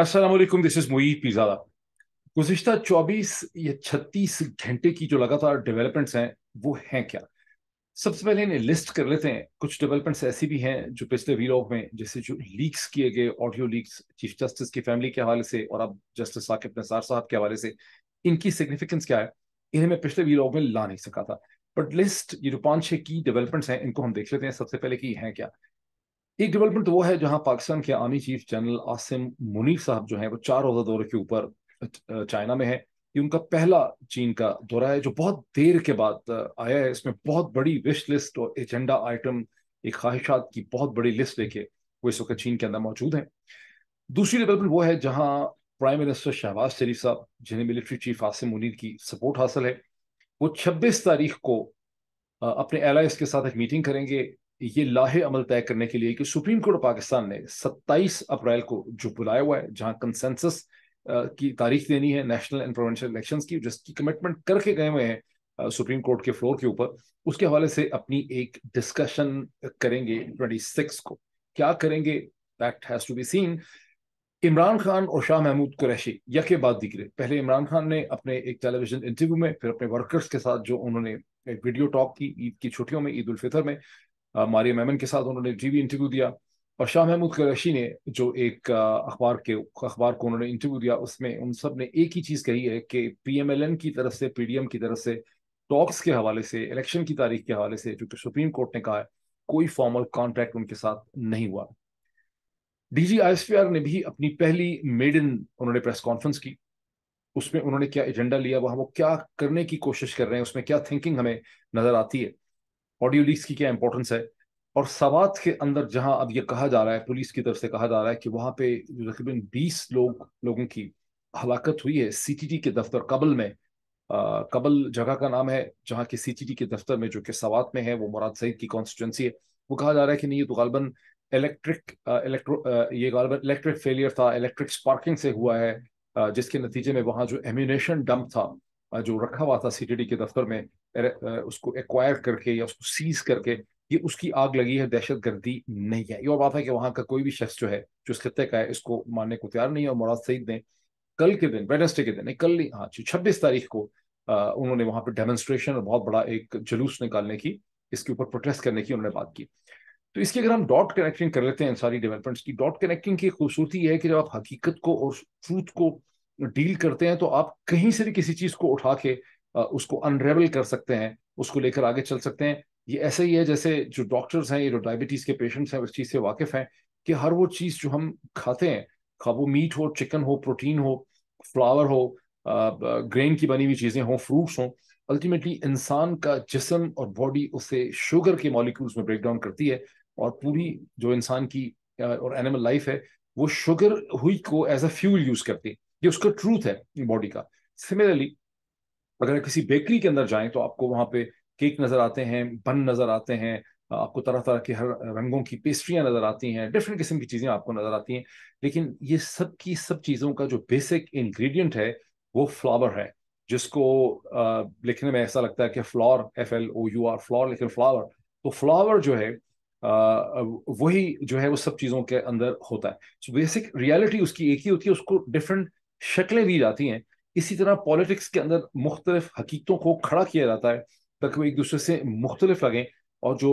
Aslam this is Moeed Pirzada गुज्त चौबीस या छत्तीस घंटे की जो लगातार डेवलपमेंट्स हैं वो हैं क्या सबसे पहले इन्हें लिस्ट कर लेते हैं कुछ डेवलपमेंट्स ऐसी भी हैं जो पिछले वीलॉग में जैसे जो लीक्स किए गए ऑडियो लीक्स चीफ जस्टिस की फैमिली के हवाले से और अब जस्टिस साकिब नसार साहब के हवाले से इनकी सिग्निफिकेंस क्या है इन्हें मैं पिछले वीलॉग में ला नहीं सका था बट लिस्ट ये जो पाँच छः की डेवलपमेंट्स हैं इनको हम देख लेते हैं सबसे पहले कि हैं क्या एक डेवलपमेंट वो है जहां पाकिस्तान के army chief general Asim Munir साहब जो है वो चार रोजा दौरे के ऊपर चाइना में है ये उनका पहला चीन का दौरा है जो बहुत देर के बाद आया है इसमें बहुत बड़ी विश लिस्ट और एजेंडा आइटम एक ख्वाहिशात की बहुत बड़ी लिस्ट लेके वो इस वक्त चीन के अंदर मौजूद है दूसरी डेवलपमेंट वो है जहाँ प्राइम मिनिस्टर शहबाज शरीफ साहब जिन्हें मिलिट्री चीफ आसिम मुनीर की सपोर्ट हासिल है वो छब्बीस तारीख को अपने एलाइज के साथ एक मीटिंग करेंगे ये लाहे अमल तय करने के लिए कि सुप्रीम कोर्ट पाकिस्तान ने 27 अप्रैल को जो बुलाया हुआ है जहां कंसेंसस की तारीख देनी है नेशनल एंड प्रोवेंशियल इलेक्शंस की जिसकी कमिटमेंट करके गए हुए हैं सुप्रीम कोर्ट के फ्लोर के ऊपर उसके हवाले से अपनी एक डिस्कशन करेंगे 26 को क्या करेंगे that has to be seen Imran Khan और शाह महमूद कुरैशी यके बाद दिखरे पहले इमरान खान ने अपने एक टेलीविजन इंटरव्यू में फिर अपने वर्कर्स के साथ जो उन्होंने एक वीडियो टॉक की ईद की छुट्टियों में ईद उल फितर में मारिया मेमन के साथ उन्होंने टीवी इंटरव्यू दिया और शाह महमूद कैशी ने जो एक अखबार के अखबार को उन्होंने इंटरव्यू दिया उसमें उन सब ने एक ही चीज़ कही है कि पीएमएलएन की तरफ से पीडीएम की तरफ से टॉक्स के हवाले से इलेक्शन की तारीख के हवाले से चूंकि सुप्रीम कोर्ट ने कहा है कोई फॉर्मल कॉन्ट्रैक्ट उनके साथ नहीं हुआ पी आर ने भी अपनी पहली मेड इन उन्होंने प्रेस कॉन्फ्रेंस की उसमें उन्होंने क्या एजेंडा लिया वहां वो क्या करने की कोशिश कर रहे हैं उसमें क्या थिंकिंग हमें नजर आती है ऑडियो लीक्स की क्या इंपॉर्टेंस है और सवात के अंदर जहां अब ये कहा जा रहा है पुलिस की तरफ से कहा जा रहा है कि वहां पे तकरीबन बीस लोग लोगों की हलाकत हुई है सी के दफ्तर कबल में आ, कबल जगह का नाम है जहाँ के सी के दफ्तर में जो कि सवात में है वो मुराद सईद की कॉन्स्टिट्यूंसी है वो कहा जा रहा है कि नहीं ये तो गालबन इलेक्ट्रिक इलेक्ट्रो ये गालबन इलेक्ट्रिक फेलियर था इलेक्ट्रिक स्पार्किंग से हुआ है आ, जिसके नतीजे में वहाँ जो एम्यूनेशन डंप था जो रखा हुआ था सी के दफ्तर में उसको एक्वायर करके या उसको सीज करके ये उसकी आग लगी है दहशत गर्दी नहीं है ये और बात है कि वहाँ का कोई भी शख्स जो है जो इस खत्े का है इसको मानने को तैयार नहीं है और मुराद सईद ने कल के दिन वेडनेसडे के दिन नहीं कल हाँ छब्बीस तारीख को आ, उन्होंने वहाँ पर डेमोन्स्ट्रेशन और बहुत बड़ा एक जुलूस निकालने की इसके ऊपर प्रोटेस्ट करने की उन्होंने बात की तो इसकी अगर हम डॉट कनेक्टिंग कर लेते हैं इन सारी डेवलपमेंट्स की डॉट कनेक्टिंग की खूबसूरती है कि जब आप हकीकत को और ट्रूथ को डील करते हैं तो आप कहीं से भी किसी चीज को उठा के उसको अनरेबल कर सकते हैं उसको लेकर आगे चल सकते हैं ये ऐसा ही है जैसे जो डॉक्टर्स हैं ये जो डायबिटीज के पेशेंट्स हैं उस चीज से वाकिफ हैं कि हर वो चीज जो हम खाते हैं खा वो मीट हो चिकन हो प्रोटीन हो फ्लावर हो ग्रेन की बनी हुई चीजें हों फ्रूट्स हों अल्टीमेटली इंसान का जिसम और बॉडी उसे शुगर के मॉलिक्यूल्स में ब्रेक डाउन करती है और पूरी जो इंसान की और एनिमल लाइफ है वो शुगर हुई को एज अ फ्यूल यूज करती है ये उसका ट्रूथ है बॉडी का सिमिलरली अगर किसी बेकरी के अंदर जाएं तो आपको वहां पे केक नजर आते हैं बन नजर आते हैं आपको तरह तरह के हर रंगों की पेस्ट्रियां नजर आती हैं डिफरेंट किस्म की चीजें आपको नजर आती हैं लेकिन ये सब की सब चीजों का जो बेसिक इंग्रेडिएंट है वो फ्लावर है जिसको आ, लिखने में ऐसा लगता है कि flour F L O U R flour लेकिन फ्लावर तो फ्लावर जो है वही जो है वो सब चीजों के अंदर होता है सो बेसिक रियलिटी उसकी एक ही होती है उसको डिफरेंट शक्लें दी जाती हैं इसी तरह पॉलिटिक्स के अंदर मुख्तलिफ हकीकतों को खड़ा किया जाता है ताकि वो एक दूसरे से मुख्तलिफ लगें और जो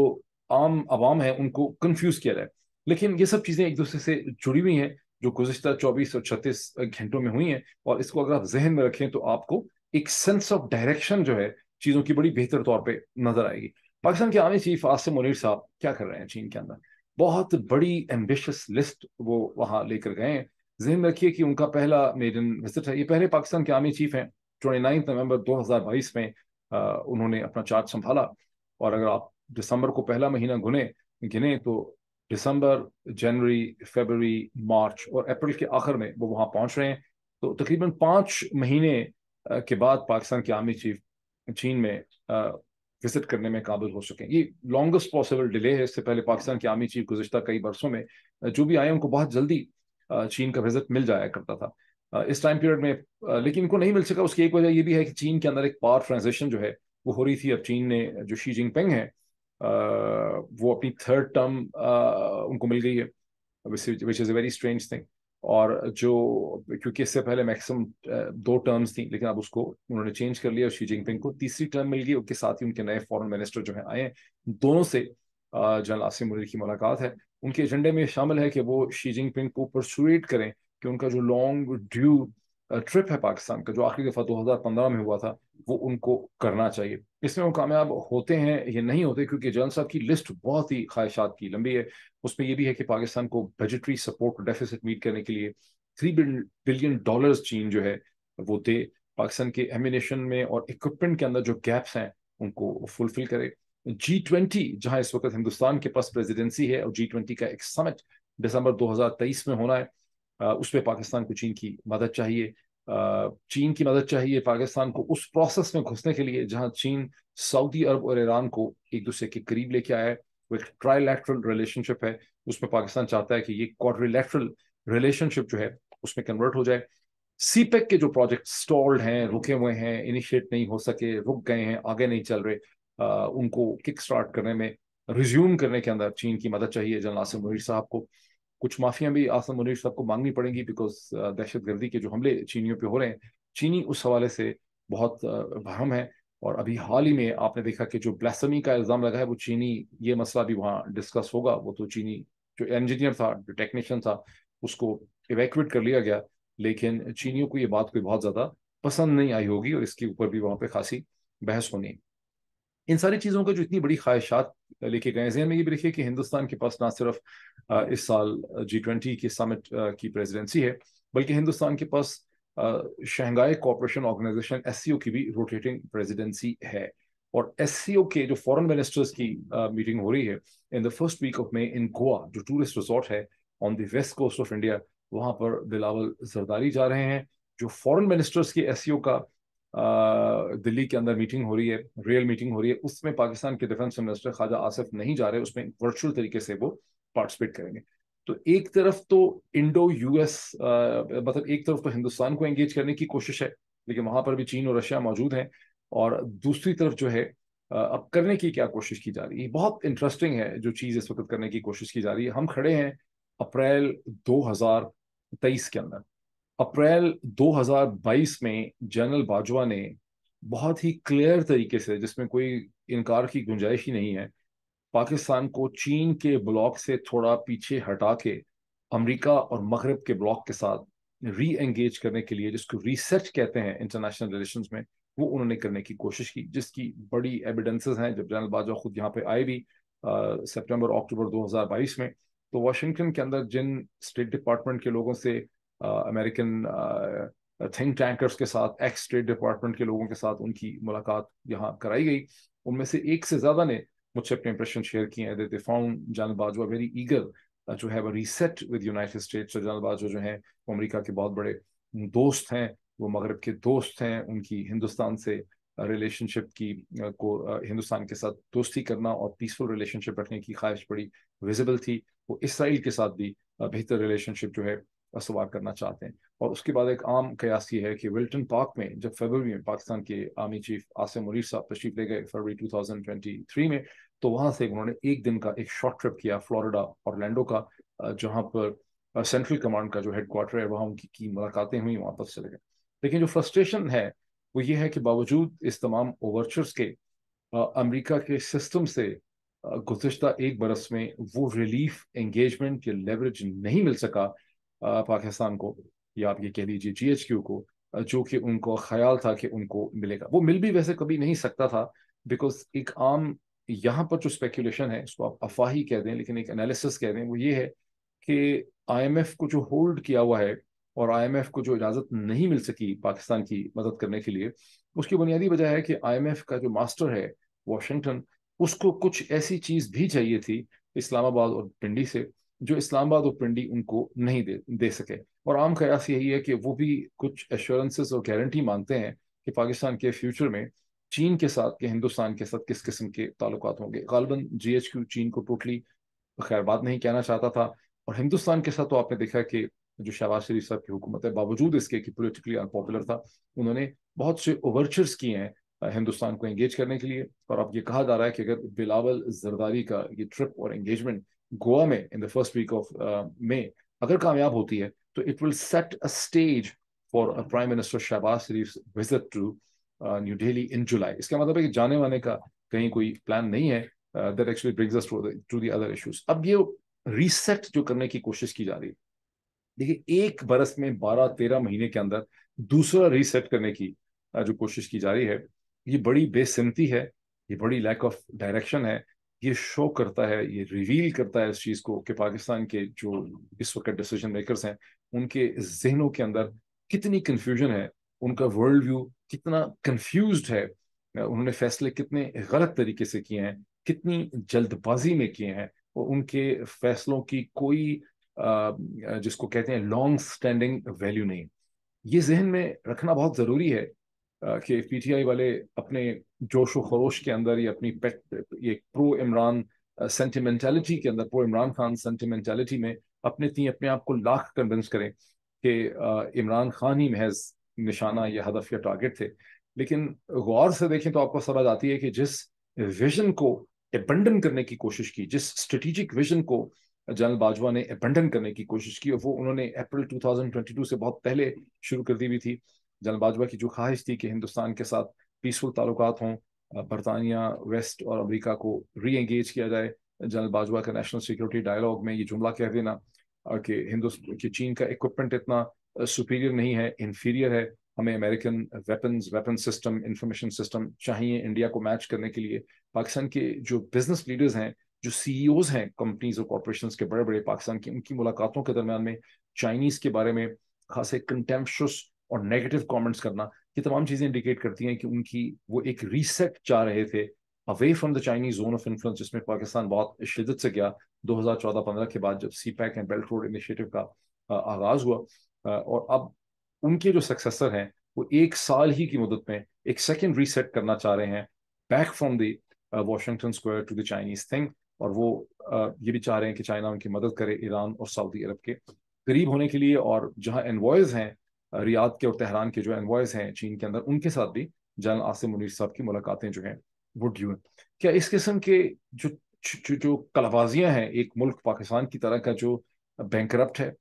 आम आवाम है उनको कन्फ्यूज़ किया जाए लेकिन ये सब चीज़ें एक दूसरे से जुड़ी हुई हैं जो गुजशत चौबीस और छत्तीस घंटों में हुई हैं और इसको अगर आप जहन में रखें तो आपको एक सेंस ऑफ डायरेक्शन जो है चीज़ों की बड़ी बेहतर तौर पर नजर आएगी पाकिस्तान के आर्मी चीफ आसिम मनिर साहब क्या कर रहे हैं चीन के अंदर बहुत बड़ी एम्बिशस लिस्ट वो वहाँ लेकर गए हैं जहन रखिए कि उनका पहला मेडन विजिट है ये पहले पाकिस्तान के आर्मी चीफ हैं ट्वेंटी नाइन्थ हज़ार बाईस में आ, उन्होंने अपना चार्ज संभाला और अगर आप दिसंबर को पहला महीना गुने गिने तो दिसंबर जनवरी फरवरी मार्च और अप्रैल के आखिर में वो वहाँ पहुँच रहे हैं तो तकरीबन पाँच महीने के बाद पाकिस्तान के आर्मी चीफ चीन में विजिट करने में काबिल हो सकें ये लॉन्गेस्ट पॉसिबल डिले है इससे पहले पाकिस्तान के आर्मी चीफ गुजशत कई बरसों में जो भी आए उनको बहुत जल्दी चीन का विजिट मिल जाया करता था इस टाइम पीरियड में लेकिन इनको नहीं मिल सका उसकी एक वजह ये भी है कि चीन के अंदर एक पावर ट्रांजेक्शन जो है वो हो रही थी अब चीन ने जो शी जिनपिंग है वो अपनी थर्ड टर्म उनको मिल गई है which is a very strange thing और जो क्योंकि इससे पहले मैक्सिमम दो टर्म्स थी लेकिन अब उसको उन्होंने चेंज कर लिया और शी जिनपिंग को तीसरी टर्म मिल गई उनके साथ ही उनके नए फॉरेन मिनिस्टर जो है आए दोनों से जनरल आसिम मुनिर की मुलाकात है उनके एजेंडे में शामिल है कि वो शी जिनपिंग को परसुएट करें कि उनका जो लॉन्ग ड्यू ट्रिप है पाकिस्तान का जो आखिरी दफ़ा 2015 में हुआ था वो उनको करना चाहिए इसमें वो कामयाब होते हैं ये नहीं होते क्योंकि जनरल साहब की लिस्ट बहुत ही ख्वाहिशात की लंबी है उसमें यह भी है कि पाकिस्तान को बजटरी सपोर्ट डेफिसिट मीट करने के लिए थ्री बिलियन डॉलर्स चीन जो है वो दे पाकिस्तान के एमिनेशन में और इक्विपमेंट के अंदर जो गैप्स हैं उनको फुलफिल करे जी ट्वेंटी जहां इस वक्त हिंदुस्तान के पास प्रेसिडेंसी है और जी ट्वेंटी का एक समिट दिसंबर 2023 में होना है उस पर पाकिस्तान को चीन की मदद चाहिए चीन की मदद चाहिए पाकिस्तान को उस प्रोसेस में घुसने के लिए जहां चीन सऊदी अरब और ईरान को एक दूसरे के करीब लेके आया है वो एक ट्राइलेट्रल रिलेशनशिप है उसमें पाकिस्तान चाहता है कि ये क्वाड्रिलैटरल रिलेशनशिप जो है उसमें कन्वर्ट हो जाए सीपेक e के जो प्रोजेक्ट स्टॉल्ड हैं रुके हुए हैं इनिशिएट नहीं हो सके रुक गए हैं आगे नहीं चल रहे उनको किक स्टार्ट करने में रिज्यूम करने के अंदर चीन की मदद चाहिए जनरल आसिम मुनीर साहब को कुछ माफियां भी आसिम मुनीर साहब को मांगनी पड़ेंगी बिकॉज दहशत गर्दी के जो हमले चीनियों पे हो रहे हैं चीनी उस हवाले से बहुत भरम है और अभी हाल ही में आपने देखा कि जो ब्लैसमी का इल्ज़ाम लगा है वो चीनी ये मसला भी वहाँ डिस्कस होगा वो तो चीनी जो इंजीनियर था जो टेक्नीशियन था उसको इवेक्यूट कर लिया गया लेकिन चीनियों को ये बात कोई बहुत ज़्यादा पसंद नहीं आई होगी और इसके ऊपर भी वहाँ पे खासी बहस होनी इन सारी चीज़ों का जो इतनी बड़ी ख्वाहिशात लेके गए जहन में ये भी रखिए कि हिंदुस्तान के पास ना सिर्फ इस साल जी ट्वेंटी के समिट की प्रेजिडेंसी है बल्कि हिंदुस्तान के पास शहंगाई कॉपरेशन ऑर्गेनाइजेशन एस की भी रोटेटिंग प्रेजिडेंसी है और एस के जो फॉरेन मिनिस्टर्स की मीटिंग हो रही है in the first week of May in Goa जो टूरिस्ट रिजॉर्ट है on the west coast of India वहां पर बिलावल जरदारी जा रहे हैं जो फॉरेन मिनिस्टर्स की एस का दिल्ली के अंदर मीटिंग हो रही है रियल मीटिंग हो रही है उसमें पाकिस्तान के डिफेंस मिनिस्टर ख्वाजा आसिफ नहीं जा रहे उसमें वर्चुअल तरीके से वो पार्टिसिपेट करेंगे तो एक तरफ तो इंडो यूएस मतलब एक तरफ तो हिंदुस्तान को एंगेज करने की कोशिश है लेकिन वहां पर भी चीन और रशिया मौजूद हैं और दूसरी तरफ जो है अब करने की क्या कोशिश की जा रही है बहुत इंटरेस्टिंग है जो चीज़ इस वक्त करने की कोशिश की जा रही है हम खड़े हैं अप्रैल 2023 के अंदर अप्रैल 2022 में जनरल बाजवा ने बहुत ही क्लियर तरीके से जिसमें कोई इनकार की गुंजाइश ही नहीं है पाकिस्तान को चीन के ब्लॉक से थोड़ा पीछे हटा के अमरीका और मगरब के ब्लॉक के साथ री एंगेज करने के लिए जिसको रिसर्च कहते हैं इंटरनेशनल रिलेशन में वो उन्होंने करने की कोशिश की जिसकी बड़ी एविडेंसेस हैं जब जनरल बाजवा खुद यहाँ पे आए भी सितंबर अक्टूबर 2022 में तो वाशिंगटन के अंदर जिन स्टेट डिपार्टमेंट के लोगों से अमेरिकन थिंक टैंकर्स के साथ एक्स स्टेट डिपार्टमेंट के लोगों के साथ उनकी मुलाकात यहाँ कराई गई उनमें से एक से ज्यादा ने मुझसे अपने इंप्रेशन शेयर किए हैं they found general Bajwa very eager जो है वो रीसेट विद यूनाइटेड स्टेट्स और जान बाजवा जो है वो अमरीका के बहुत बड़े दोस्त हैं वो मगरब के दोस्त हैं उनकी हिंदुस्तान से रिलेशनशिप uh, की uh, को uh, हिंदुस्तान के साथ दोस्ती करना और पीसफुल रिलेशनशिप रखने की ख्वाहिश बड़ी विजिबल थी वो इसराइल के साथ भी बेहतर रिलेशनशिप जो है सवार करना चाहते हैं और उसके बाद एक आम कयास ये है कि विल्टन पार्क में जब फरवरी में पाकिस्तान के आर्मी चीफ आसिम मुनीर साहब तशरीफ ले गए फरवरी 2023 में तो वहाँ से उन्होंने एक दिन का एक शॉर्ट ट्रिप किया फ्लोरिडा और का जहाँ पर सेंट्रल कमांड का जो हेडकोार्टर है वहाँ उनकी की मुलाकातें हुई वहाँ पर चले गए लेकिन जो फ्रस्ट्रेशन है वो ये है कि बावजूद इस तमाम ओवरचर्स के अमरीका के सिस्टम से गुजशत एक बरस में वो रिलीफ एंगेजमेंट के लेवरेज नहीं मिल सका पाकिस्तान को या आप ये कह लीजिए क्यू को जो कि उनको ख्याल था कि उनको मिलेगा वो मिल भी वैसे कभी नहीं सकता था बिकॉज एक आम यहाँ पर जो स्पेकुलेशन है उसको आप अफवाही कह दें लेकिन एक एनालिसिस कह दें वो ये है कि आईएमएफ को जो होल्ड किया हुआ है और आईएमएफ को जो इजाज़त नहीं मिल सकी पाकिस्तान की मदद करने के लिए उसकी बुनियादी वजह है कि आईएमएफ का जो मास्टर है वाशिंगटन उसको कुछ ऐसी चीज़ भी चाहिए थी इस्लामाबाद और पिंडी से जो इस्लामाबाद और पिंडी उनको नहीं दे दे सके और आम कयास यही है कि वो भी कुछ एश्योरेंसेस और गारंटी मानते हैं कि पाकिस्तान के फ्यूचर में चीन के साथ के हिंदुस्तान के साथ किस किस्म के ताल्लुक होंगे गालबन जी एच क्यू चीन को टोटली खैरबाद नहीं कहना चाहता था और हिंदुस्तान के साथ तो आपने देखा कि जो शहबाज शरीफ साहब की हुकूमत है बावजूद इसके कि पोलिटिकली अनपॉपुलर था उन्होंने बहुत से ओवरचर्स किए हैं हिंदुस्तान को एंगेज करने के लिए और अब ये कहा जा रहा है कि अगर बिलावल जरदारी का ये ट्रिप और एंगेजमेंट गोवा में in the first week of May अगर कामयाब होती है तो it will set a stage for prime minister Shahbaz Sharif visit to New Delhi in July इसका मतलब है कि जाने वाने का कहीं कोई प्लान नहीं है that actually brings us to the other issues अब ये रीसेट जो करने की कोशिश की जा रही है देखिए एक बरस में बारह तेरह महीने के अंदर दूसरा रीसेट करने की uh, जो कोशिश की जा रही है ये बड़ी बेसमती है ये बड़ी लैक ऑफ डायरेक्शन है ये शो करता है ये रिवील करता है इस चीज़ को कि पाकिस्तान के जो इस वक्त डिसीजन मेकर्स हैं उनके जहनों के अंदर कितनी कन्फ्यूजन है उनका वर्ल्ड व्यू कितना कन्फ्यूज है उन्होंने फैसले कितने गलत तरीके से किए हैं कितनी जल्दबाजी में किए हैं और उनके फैसलों की कोई जिसको कहते हैं लॉन्ग स्टैंडिंग वैल्यू नहीं ये जहन में रखना बहुत ज़रूरी है कि पीटीआई वाले अपने जोश व खरोश के अंदर या अपनी पेट ये प्रो इमरान सेंटिमेंटलिटी के अंदर प्रो इमरान खान सेंटिमेंटलिटी में अपने तीन अपने आप को लाख कन्विंस करें कि इमरान खान ही महज निशाना या हदफ या टारगेट थे लेकिन गौर से देखें तो आपको समझ आती है कि जिस विजन को एबंडन करने की कोशिश की जिस स्ट्रेटिजिक विजन को जनरल बाजवा ने एबंडन करने की कोशिश की और वो उन्होंने अप्रैल 2022 से बहुत पहले शुरू कर दी हुई थी जनरल बाजवा की जो ख्वाहिश थी कि हिंदुस्तान के साथ पीसफुल ताल्लुक हों बरतानिया वेस्ट और अमरीका को री एंगेज किया जाए जनरल बाजवा का नेशनल सिक्योरिटी डायलॉग में ये जुमला कह देना कि हिंदुस्तान कि चीन का इक्विपमेंट इतना सुपीरियर नहीं है इन्फीरियर है हमें American weapons weapon system information system चाहिए इंडिया को मैच करने के लिए पाकिस्तान के जो बिजनेस लीडर्स हैं जो सीईओज e हैं कंपनीज और कॉरपोरेशन के बड़े बड़े पाकिस्तान की उनकी मुलाकातों के दरमियान में चाइनीज के बारे में खासे कंटेम्पस और नेगेटिव कमेंट्स करना ये तमाम चीज़ें इंडिकेट करती हैं कि उनकी वो एक रीसेट चाह रहे थे away from the Chinese zone of influence जिसमें पाकिस्तान बहुत शिदत से गया 2014-15 के बाद जब CPEC and belt road initiative का आगाज हुआ और अब उनके जो सक्सेसर हैं वो एक साल ही की मदद में एक सेकेंड रीसेट करना चाह रहे हैं back from the Washington Square to the Chinese thing और वो ये भी चाह रहे हैं कि चाइना उनकी मदद करे ईरान और सऊदी अरब के करीब होने के लिए और जहाँ एनवॉयज हैं रियाद के और तहरान के जो एनवॉयज हैं चीन के अंदर उनके साथ भी जनरल आसिम मुनीर साहब की मुलाकातें जो हैं वो ड्यू हैं क्या इस किस्म के जो जो, जो कलाबाजियाँ हैं एक मुल्क पाकिस्तान की तरह का जो बैंक है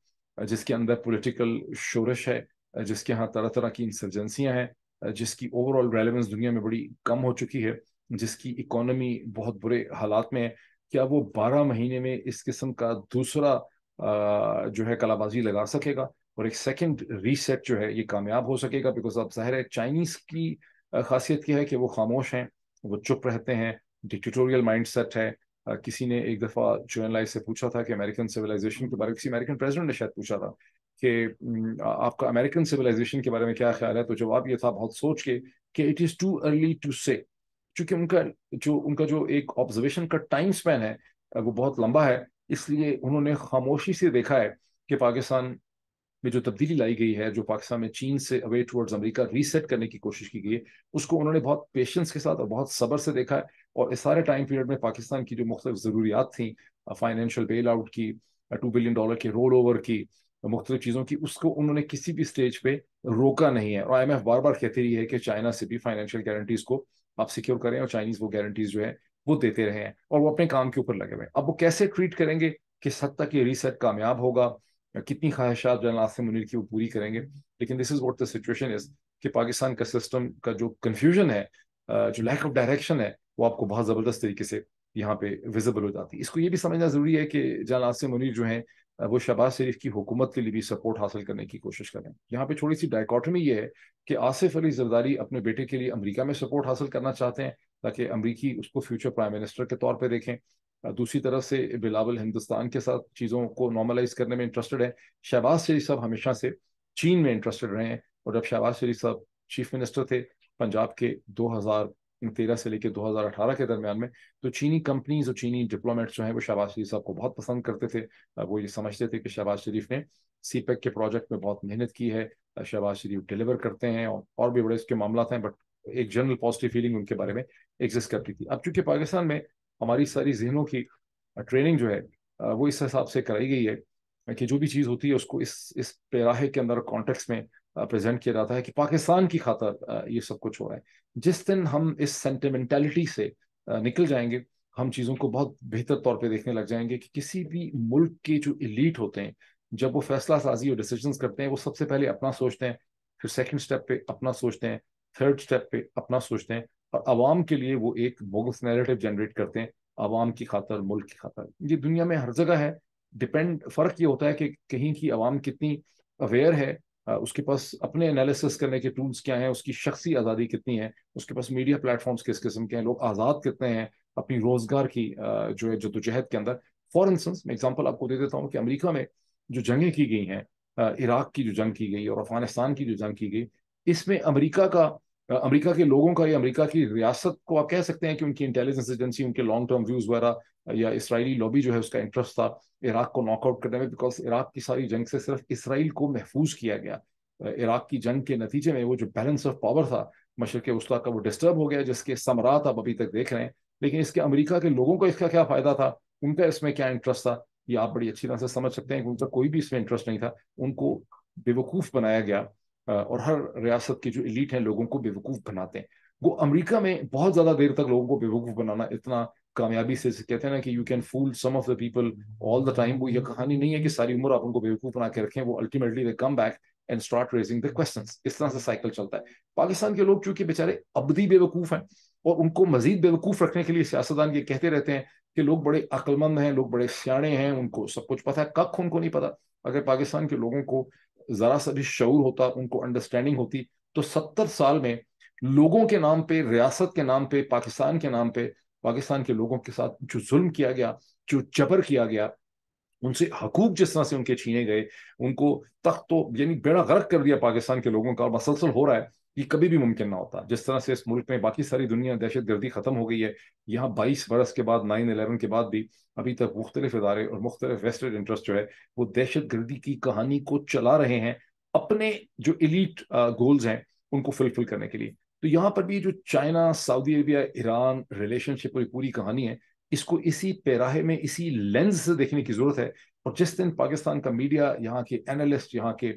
जिसके अंदर पोलिटिकल शोरश है जिसके यहाँ तरह तरह की इंसर्जेंसियाँ हैं जिसकी ओवरऑल रेलिवेंस दुनिया में बड़ी कम हो चुकी है जिसकी इकोनॉमी बहुत बुरे हालात में है क्या वो बारह महीने में इस किस्म का दूसरा जो है कलाबाजी लगा सकेगा और एक सेकेंड रीसेट जो है ये कामयाब हो सकेगा बिकॉज अब जाहिर है चाइनीज़ की खासियत यह है कि वो खामोश हैं वो चुप रहते हैं डिक्टोरियल माइंड सेट है किसी ने एक दफ़ा चुन लाइफ से पूछा था कि अमेरिकन सिविलाइजेशन के बारे में किसी अमेरिकन प्रेसिडेंट ने शायद पूछा था कि आपका अमेरिकन सिविलाइजेशन के बारे में क्या ख्याल है तो जवाब ये था बहुत सोच के कि it is too early to say चूँकि उनका जो उनका जो एक ऑब्जर्वेशन का टाइम स्पेन है वो बहुत लंबा है इसलिए उन्होंने खामोशी से देखा है कि पाकिस्तान में जो तब्दीली लाई गई है जो पाकिस्तान में चीन से अवे टूवर्ड्स अमेरिका रीसेट करने की कोशिश की गई उसको उन्होंने बहुत पेशेंस के साथ और बहुत सबर से देखा है और इस सारे टाइम पीरियड में पाकिस्तान की जो मुख्तु ज़रूरियात थी फाइनेंशियल बेल आउट की टू बिलियन डॉलर के रोल ओवर की मुख्तलिफ चीज़ों की उसको उन्होंने किसी भी स्टेज पर रोका नहीं है और आई एम एफ बार बार कहती रही है कि चाइना से भी फाइनेंशियल गारंटीज को आप सिक्योर करें और चाइनीज वो गारंटीज जो है वो देते रहे हैं और वो अपने काम के ऊपर लगे हुए हैं अब वो कैसे ट्रीट करेंगे किस हद तक ये रीसेट कामयाब होगा कितनी ख्वाहिशात जो नवाज मुनिर की वो पूरी करेंगे लेकिन this is what situation is कि पाकिस्तान का सिस्टम का जो कन्फ्यूजन है जो लैक ऑफ डायरेक्शन है वो आपको बहुत ज़बरदस्त तरीके से यहाँ पे विजिबल हो जाती है इसको ये भी समझना ज़रूरी है कि जान आसिम मुनिर जो हैं वो शहबाज शरीफ की हुकूमत के लिए भी सपोर्ट हासिल करने की कोशिश करें यहाँ पे थोड़ी सी डायकॉटमी ये है कि आसिफ अली जरदारी अपने बेटे के लिए अमरीका में सपोर्ट हासिल करना चाहते हैं ताकि अमरीकी उसको फ्यूचर प्राइम मिनिस्टर के तौर पर देखें दूसरी तरफ से बिलावल हिंदुस्तान के साथ चीज़ों को नॉर्मलाइज करने में इंटरेस्टेड है शहबाज शरीफ साहब हमेशा से चीन में इंटरेस्टेड रहे हैं और जब शहबाज शरीफ साहब चीफ मिनिस्टर थे पंजाब के दो तेरह से लेकर 2018 के दरमियान में तो चीनी कंपनीज और चीनी डिप्लोमेट्स जो हैं वो शहबाज शरीफ साहब को बहुत पसंद करते थे वो ये समझते थे कि शहबाज शरीफ ने सी पैक e के प्रोजेक्ट में बहुत मेहनत की है शहबाज शरीफ डिलीवर करते हैं और, और भी बड़े इसके मामला हैं बट एक जनरल पॉजिटिव फीलिंग उनके बारे में एग्जिस्ट करती थी अब चूंकि पाकिस्तान में हमारी सारी जहनों की ट्रेनिंग जो है वो इस हिसाब से कराई गई है कि जो भी चीज़ होती है उसको इस इस पेराहे के अंदर कॉन्टेक्स में प्रेजेंट किया जाता है कि पाकिस्तान की खातर ये सब कुछ हो रहा है जिस दिन हम इस सेंटिमेंटेलिटी से निकल जाएंगे हम चीज़ों को बहुत बेहतर तौर पे देखने लग जाएंगे कि किसी भी मुल्क के जो इलीट होते हैं जब वो फैसला साजी और डिसीजन करते हैं वो सबसे पहले अपना सोचते हैं फिर सेकेंड स्टेप पे अपना सोचते हैं थर्ड स्टेप पे अपना सोचते हैं और आवाम के लिए वो एक बोगस नैरेटिव जनरेट करते हैं आवाम की खातर मुल्क की खातर ये दुनिया में हर जगह है डिपेंड फ़र्क ये होता है कि कहीं की आवाम कितनी अवेयर है उसके पास अपने एनालिसिस करने के टूल्स क्या हैं उसकी शख्सी आज़ादी कितनी है उसके पास मीडिया प्लेटफॉर्म्स किस किस्म के हैं लोग आज़ाद कितने हैं अपनी रोज़गार की जो है जदोजहद के अंदर फॉर इंस्टेंस मैं एग्जांपल आपको दे देता हूँ कि अमेरिका में जो जंगें की गई हैं इराक की जो जंग की गई और अफगानिस्तान की जो जंग की गई इसमें अमरीका का अमेरिका के लोगों का या अमेरिका की रियासत को आप कह सकते हैं कि उनकी इंटेलिजेंस एजेंसी उनके लॉन्ग टर्म व्यूज वगैरह या इसराइली लॉबी जो है उसका इंटरेस्ट था इराक को नॉकआउट करने में बिकॉज इराक की सारी जंग से सिर्फ इसराइल को महफूज किया गया इराक की जंग के नतीजे में वो जो बैलेंस ऑफ पावर था मशरक वस्ती का वो डिस्टर्ब हो गया जिसके समरात आप अभी तक देख रहे हैं लेकिन इसके अमरीका के लोगों को इसका क्या फ़ायदा था उनका इसमें क्या इंटरेस्ट था ये आप बड़ी अच्छी तरह से समझ सकते हैं कि उनका कोई भी इसमें इंटरेस्ट नहीं था उनको बेवकूफ़ बनाया गया और हर रियासत के जो इलीट हैं लोगों को बेवकूफ़ बनाते हैं वो अमेरिका में बहुत ज़्यादा देर तक लोगों को बेवकूफ़ बनाना इतना कामयाबी से कहते हैं ना कि you can fool some of the people all the time वो ये हम्म। कहानी नहीं है कि सारी उम्र आप उनको बेवकूफ़ बना के रखें वो ultimately they come back and start raising the question इस तरह से साइकिल चलता है पाकिस्तान के लोग चूंकि बेचारे अबदी बेवकूफ़ हैं और उनको मजीद बेवकूफ़ रखने के लिए सियासतदान ये कहते रहते हैं कि लोग बड़े अक्लमंद हैं लोग बड़े सियाणे हैं उनको सब कुछ पता है कख उनको नहीं पता अगर पाकिस्तान के लोगों को ज़रा सा भी शूर होता उनको अंडरस्टैंडिंग होती तो सत्तर साल में लोगों के नाम पे रियासत के नाम पे पाकिस्तान के नाम पे पाकिस्तान के लोगों के साथ जो जुल्म किया गया जो जबर किया गया उनसे हकूक जिस तरह से उनके छीने गए उनको तख्त तो यानी बेड़ा गर्क कर दिया पाकिस्तान के लोगों का और मसलसल हो रहा है ये कभी भी मुमकिन ना होता जिस तरह से इस मुल्क में बाकी सारी दुनिया दहशत गर्दी ख़त्म हो गई है यहाँ बाईस बरस के बाद नाइन अलेवन के बाद भी अभी तक मुख्तलिफ इदारे और मुख्तलिफ वेस्टेड इंटरेस्ट जो है वो दहशत गर्दी की कहानी को चला रहे हैं अपने जो इलीट गोल्स हैं उनको फुलफिल करने के लिए तो यहाँ पर भी जो China Saudi Arabia Iran relationship और पूरी कहानी है इसको इसी पैराहे में इसी लेंस से देखने की जरूरत है और जिस दिन पाकिस्तान का मीडिया यहाँ के एनालिस्ट यहाँ के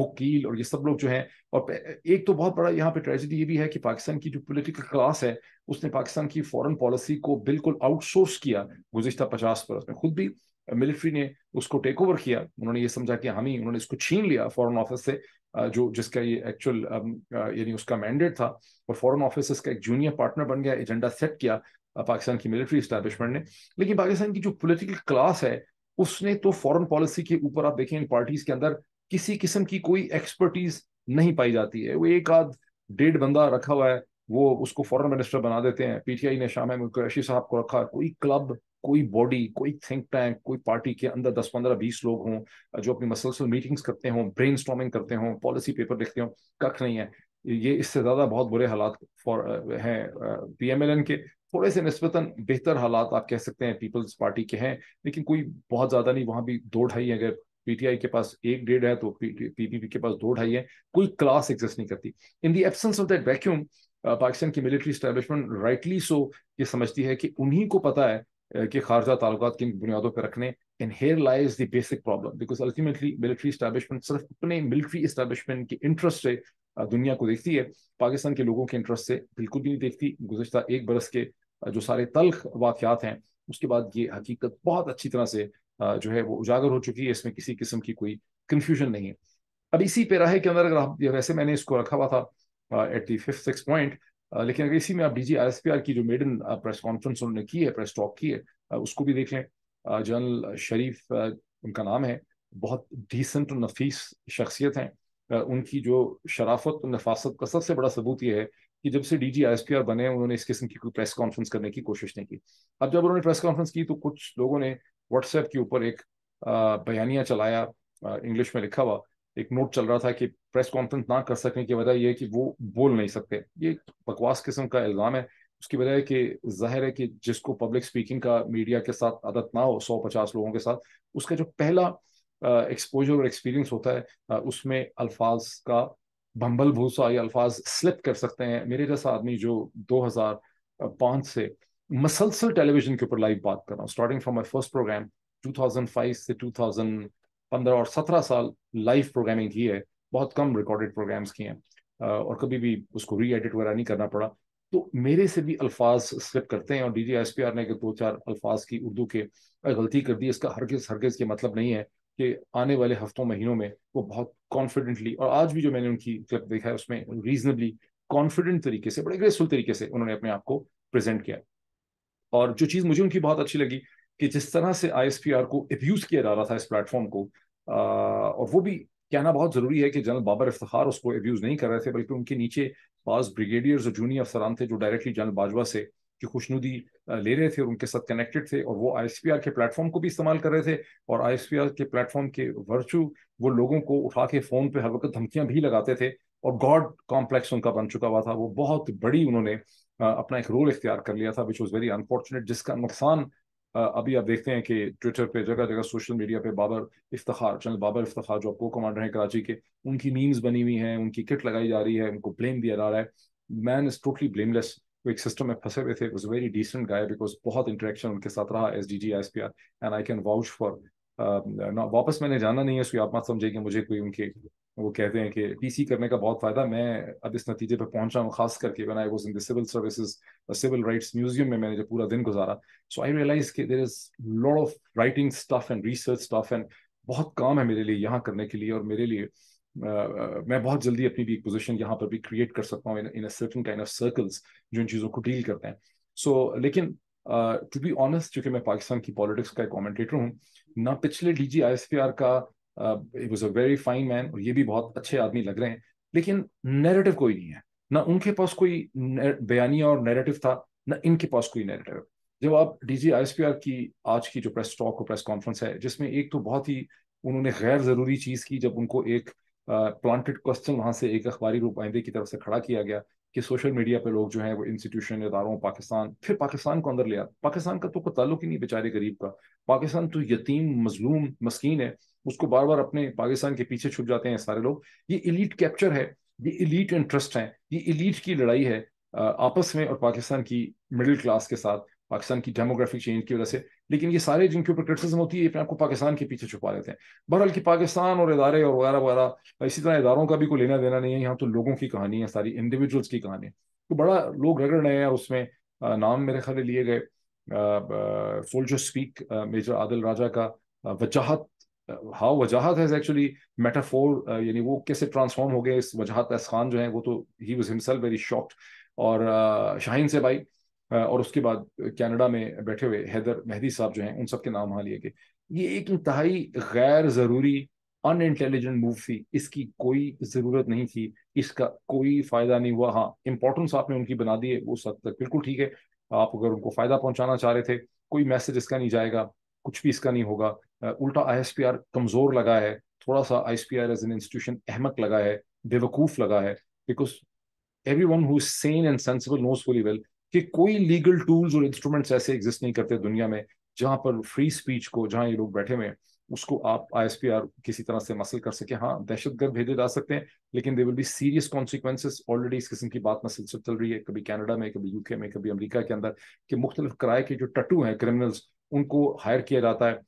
वकील और ये सब लोग जो हैं और एक तो बहुत बड़ा यहाँ पे ट्रेजिडी ये भी है कि पाकिस्तान की जो पॉलिटिकल क्लास है उसने पाकिस्तान की फॉरेन पॉलिसी को बिल्कुल आउटसोर्स किया गुजशत पचास बरस में खुद भी मिलिट्री ने उसको टेक ओवर किया उन्होंने ये समझा कि हम ही उन्होंने इसको छीन लिया फॉरन ऑफिस से जो जिसका ये एक्चुअल यानी उसका मैंडेट था और फॉरन ऑफिस का एक जूनियर पार्टनर बन गया एजेंडा सेट किया पाकिस्तान की मिलिट्री स्टैब्लिशमेंट ने लेकिन पाकिस्तान की जो पॉलिटिकल क्लास है उसने तो फॉरेन पॉलिसी के ऊपर आप देखें इन पार्टीज के अंदर किसी किस्म की कोई एक्सपर्टीज नहीं पाई जाती है वो एक आध डेढ़ बंदा रखा हुआ है वो उसको फॉरेन मिनिस्टर बना देते हैं पीटीआई ने शाम में कुरैशी साहब को रखा कोई क्लब कोई बॉडी कोई थिंक टैंक कोई पार्टी के अंदर दस पंद्रह बीस लोग हों जो अपनी मसलसल मीटिंग्स करते हों ब्रेन करते हों पॉलिसी पेपर लिखते हों कख नहीं है ये इससे ज्यादा बहुत बुरे हालात फॉर हैं पी के थोड़े से नस्बता बेहतर हालात आप कह सकते हैं पीपल्स पार्टी के हैं लेकिन कोई बहुत ज़्यादा नहीं वहां भी दो ढाई अगर पीटीआई के पास एक डेढ़ है तो पीपीपी के पास दो ढाई है कोई क्लास एग्जिस्ट नहीं करती in the absence of that vacuum Pakistan की मिलिट्री स्टैब्लिशमेंट राइटली सो ये समझती है कि उन्हीं को पता है uh, कि खारजा ताल्लुक किन बुनियादों पर रखने and here lies the basic problem because ultimately military establishment सिर्फ अपने मिलिट्री स्टैब्लिशमेंट के इंटरेस्ट से uh, दुनिया को देखती है पाकिस्तान के लोगों के इंटरेस्ट से बिल्कुल भी नहीं देखती गुजशत एक बरस के जो सारे तल्ख वाक़ात हैं उसके बाद ये हकीकत बहुत अच्छी तरह से जो है वो उजागर हो चुकी है इसमें किसी किस्म की कोई कन्फ्यूजन नहीं है अब इसी पेराहे के अंदर अगर आप वैसे मैंने इसको रखा हुआ था at the fifth six point लेकिन अगर इसी में आप डी जी की जो मेडन प्रेस कॉन्फ्रेंस उन्होंने की है प्रेस टॉक की है उसको भी देख लें जनरल शरीफ उनका नाम है बहुत डिसेंट और नफीस शख्सियत हैं उनकी जो शराफत और नफासत का सबसे बड़ा सबूत यह है कि जब से डीजी आईएसपीआर बने उन्होंने इस किस्म की कोई प्रेस कॉन्फ्रेंस करने की कोशिश नहीं की अब जब उन्होंने प्रेस कॉन्फ्रेंस की तो कुछ लोगों ने व्हाट्सएप के ऊपर एक बयानिया चलाया इंग्लिश में लिखा हुआ एक नोट चल रहा था कि प्रेस कॉन्फ्रेंस ना कर सकने की वजह यह कि वो बोल नहीं सकते ये बकवास किस्म का इल्ज़ाम है उसकी वजह कि जाहिर है कि जिसको पब्लिक स्पीकिंग का मीडिया के साथ आदत ना हो सौ पचास लोगों के साथ उसका जो पहला एक्सपोजर और एक्सपीरियंस होता है उसमें अल्फाज का बम्बल भूसा ये अल्फाज स्लिप कर सकते हैं मेरे जैसा आदमी जो 2005 से मसलसल टेलीविजन के ऊपर लाइव बात कर रहा हूँ starting from my first programme 2005 से 2015 और 17 साल लाइव प्रोग्रामिंग की है बहुत कम रिकॉर्डेड प्रोग्राम्स किए हैं और कभी भी उसको री एडिट वगैरह नहीं करना पड़ा तो मेरे से भी अल्फाज स्लिप करते हैं और D G S P R ने दो चार अल्फाज की उर्दू के गलती कर दी इसका हरगज हरगज के मतलब नहीं है कि आने वाले हफ्तों महीनों में वो बहुत कॉन्फिडेंटली और आज भी जो मैंने उनकी क्लिप देखा है उसमें रीजनेबली कॉन्फिडेंट तरीके से बड़े ग्रेसफुल तरीके से उन्होंने अपने आप को प्रेजेंट किया और जो चीज़ मुझे उनकी बहुत अच्छी लगी कि जिस तरह से आई को अब्यूज किया जा रहा था इस प्लेटफॉर्म को आ, और वो भी कहना बहुत ज़रूरी है कि जनरल बाबर इफ्तार उसको एब्यूज़ नहीं कर रहे थे बल्कि उनके नीचे पास ब्रिगेडियर्स और जूनियर अफसरान थे जो डायरेक्टली जनरल बाजवा से की खुशनुदी ले रहे थे और उनके साथ कनेक्टेड थे और वो आई के प्लेटफॉर्म को भी इस्तेमाल कर रहे थे और आई के प्लेटफॉर्म के वर्चू वो लोगों को उठा के फ़ोन पर हर वक्त धमकियाँ भी लगाते थे और गॉड कॉम्प्लेक्स उनका बन चुका हुआ था वो बहुत बड़ी उन्होंने अपना एक रोल इख्तियार कर लिया था विच वॉज़ वेरी अनफॉर्चुनेट जिसका नुकसान अभी आप देखते हैं कि ट्विटर पे जगह जगह सोशल मीडिया पे बाबर इफ्तार जनरल बाबर इफ्तार जो को कमांडर हैं कराची के उनकी मीम्स बनी हुई हैं उनकी किट लगाई जा रही है उनको ब्लेम दिया जा रहा है मैन इज टोटली ब्लेमलेस वो एक सिस्टम में फंसे हुए थे was very decent guy because बहुत इंटरेक्शन उनके साथ रहा S D G S P R and I can vouch for वापस मैंने जाना नहीं है उसकी आप मत समझे कि मुझे कोई उनके वो कहते हैं कि पीसी करने का बहुत फायदा मैं अब इस नतीजे पर पहुंचा हूँ खास करके when I was in the civil services civil rights museum में मैंने जो पूरा दिन गुजारा सो आई रियलाइज के there is lot of writing stuff and research stuff and बहुत काम है मेरे लिए यहाँ करने के लिए और मेरे लिए uh, मैं बहुत जल्दी अपनी भी एक पोजिशन यहाँ पर भी क्रिएट कर सकता हूँ in certain kind of circles जो इन चीज़ों को डील करते हैं सो so, लेकिन टू बी ऑनेस्ट चूंकि मैं पाकिस्तान की पॉलिटिक्स का एक कॉमेंटेटर हूँ ना पिछले D G I S P R का it was a very fine man और ये भी बहुत अच्छे आदमी लग रहे हैं लेकिन नेरेटिव कोई नहीं है ना उनके पास कोई बयानिया और नेरेटिव था ना इनके पास कोई नेरेटिव जब आप D G I S P R की आज की जो प्रेस टॉक और प्रेस कॉन्फ्रेंस है जिसमें एक तो बहुत ही उन्होंने गैर ज़रूरी चीज़ की जब उनको एक प्लांटेड क्वेश्चन वहाँ से एक अखबारी नुमाइंदे की तरफ से खड़ा किया गया कि सोशल मीडिया पे लोग जो है वो इंस्टीट्यूशन इदारों पाकिस्तान फिर पाकिस्तान को अंदर ले आता पाकिस्तान का तो कोई ताल्लुक ही नहीं बेचारे गरीब का पाकिस्तान तो यतीम मजलूम मस्किन है उसको बार बार अपने पाकिस्तान के पीछे छुप जाते हैं सारे लोग ये इलीट कैप्चर है ये इलीट इंटरेस्ट है ये इलीट की लड़ाई है आपस में और पाकिस्तान की मिडिल क्लास के साथ पाकिस्तान की डेमोग्राफिक चेंज की वजह से लेकिन ये सारे जिनके ऊपर क्रिटिसिज्म होती है अपने आपको पाकिस्तान के पीछे छुपा लेते हैं बहरहाल की पाकिस्तान और इदारे और वगैरह वगैरह इसी तरह इदारों का भी कोई लेना देना नहीं है यहाँ तो लोगों की कहानी है सारी इंडिविजुअल्स की कहानी है तो बड़ा लोग रगड़ रहे हैं और उसमें नाम मेरे ख्याल लिए गए फोल्जो स्पीक मेजर आदिल राजा का वजाहत हाउ वजाहत हैज एक्चुअली मेटाफोर यानी वो कैसे ट्रांसफॉर्म हो गए इस वजाहत एस खान जो है वो तो ही वॉज हिमसेल्फ वेरी शॉक्ड और शाहिन से भाई और उसके बाद कनाडा में बैठे हुए हैदर मेहदी साहब जो हैं उन सब के नाम वहाँ लिए गए ये एक इंतहाई गैर ज़रूरी अन इंटेलिजेंट मूव थी इसकी कोई ज़रूरत नहीं थी इसका कोई फ़ायदा नहीं हुआ हाँ इंपॉर्टेंस आपने उनकी बना दी है वो सब तक बिल्कुल ठीक है आप अगर उनको फ़ायदा पहुंचाना चाह रहे थे कोई मैसेज इसका नहीं जाएगा कुछ भी इसका नहीं होगा उल्टा आई एस पी आर कमज़ोर लगा है थोड़ा सा I S P R as an institution अहमक लगा है बेवकूफ़ लगा है because everyone who sane and sensible knows fully well कि कोई लीगल टूल्स और इंस्ट्रूमेंट्स ऐसे एग्जिस्ट नहीं करते दुनिया में जहां पर फ्री स्पीच को जहां ये लोग बैठे हुए उसको आप आई किसी तरह से मसल कर सके हाँ दहशतगर्द भेजे जा सकते हैं लेकिन they will be serious consequences already इस किस्म की बात में सिलसिला चल रही है कभी कनाडा में कभी यूके में कभी अमेरिका के अंदर कि मुख्तलिफ किराए के जो टटू हैं क्रिमिनल्स उनको हायर किया जाता है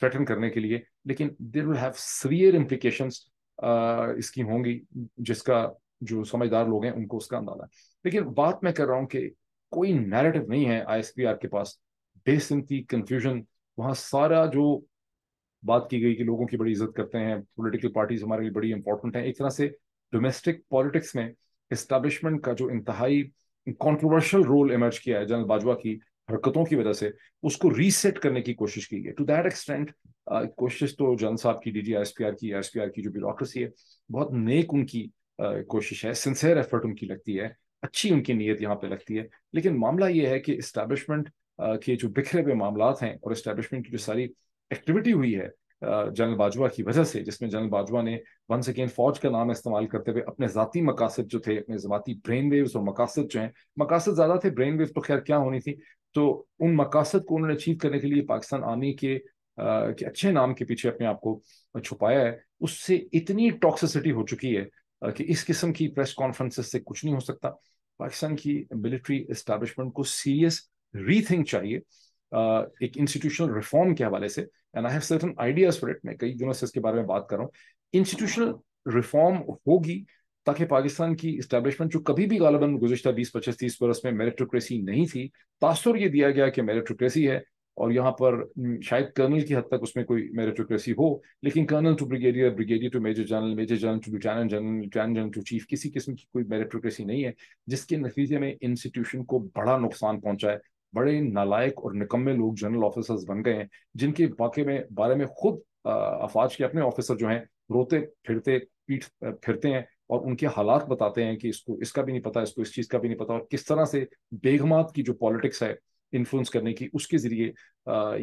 थ्रेटन करने के लिए लेकिन there will have severe implication इसकी होंगी जिसका जो समझदार लोग हैं उनको उसका अंदाजा लेकिन बात मैं कर रहा हूँ कि कोई नैरेटिव नहीं है आर के पास बेसिन थी कंफ्यूजन वहाँ सारा जो बात की गई कि लोगों की बड़ी इज्जत करते हैं पॉलिटिकल पार्टीज हमारे लिए बड़ी इंपॉर्टेंट है एक तरह से डोमेस्टिक पॉलिटिक्स में इस्टेब्लिशमेंट का जो इंतहाई कॉन्ट्रोवर्शियल रोल इमर्ज किया है जनरल बाजवा की हरकतों की वजह से उसको रीसेट करने की कोशिश की गई टू दैट एक्सटेंट कोशिश तो जन साहब की डीजी आर की आर की जो ब्यूरोक्रेसी है बहुत नेक उनकी uh, कोशिश है सिंसेयर एफर्ट उनकी लगती है अच्छी उनकी नीयत यहाँ पे लगती है लेकिन मामला ये है कि इस्टेब्लिशमेंट के जो बिखरे हुए मामला हैं और इस्टेब्लिशमेंट की जो सारी एक्टिविटी हुई है जनरल बाजवा की वजह से जिसमें जनरल बाजवा ने वन सेकेंड फौज का नाम इस्तेमाल करते हुए अपने ज़ाती मकासद जो थे अपने ज़ाती ब्रेन वेव्स और मकासद जो हैं मकासद ज़्यादा थे ब्रेन वेव तो खैर क्या होनी थी तो उन मकासद को उन्होंने अचीव करने के लिए पाकिस्तान आर्मी के के अच्छे नाम के पीछे अपने आप को छुपाया है उससे इतनी टॉक्सिसिटी हो चुकी है कि इस किस्म की प्रेस कॉन्फ्रेंसेस से कुछ नहीं हो सकता पाकिस्तान की मिलिट्री इस्टेब्लिशमेंट को सीरियस रीथिंक चाहिए Uh, एक इंस्टीट्यूशनल रिफॉर्म के हवाले से and I have certain ideas for it मैं कई दिनों से इसके बारे में बात कर रहा हूँ इंस्टीट्यूशनल रिफॉर्म होगी ताकि पाकिस्तान की इस्टेब्लिशमेंट जो कभी भी गालबन गुजशत बीस पच्चीस तीस बरस में मेरिटोक्रेसी नहीं थी तासुर यह दिया गया कि मेरिटोक्रेसी है और यहाँ पर हम्म, शायद कर्नल की हद तक उसमें कोई मेरिटोक्रेसी हो लेकिन colonel to brigadier brigadier to major general major general to lieutenant general lieutenant general to chief किसी किस्म की कोई मेरिटोक्रेसी नहीं है जिसके नतीजे में इंस्टीट्यूशन को बड़ा नुकसान पहुंचा है बड़े नालायक और निकम्मे लोग जनरल ऑफिसर्स बन गए हैं जिनके वाक्य में बारे में खुद अफवाज के अपने ऑफिसर जो हैं रोते फिरते पीठ फिरते हैं और उनके हालात बताते हैं कि इसको इसका भी नहीं पता इसको इस चीज़ का भी नहीं पता और किस तरह से बेगमात की जो पॉलिटिक्स है इन्फ्लुएंस करने की उसके जरिए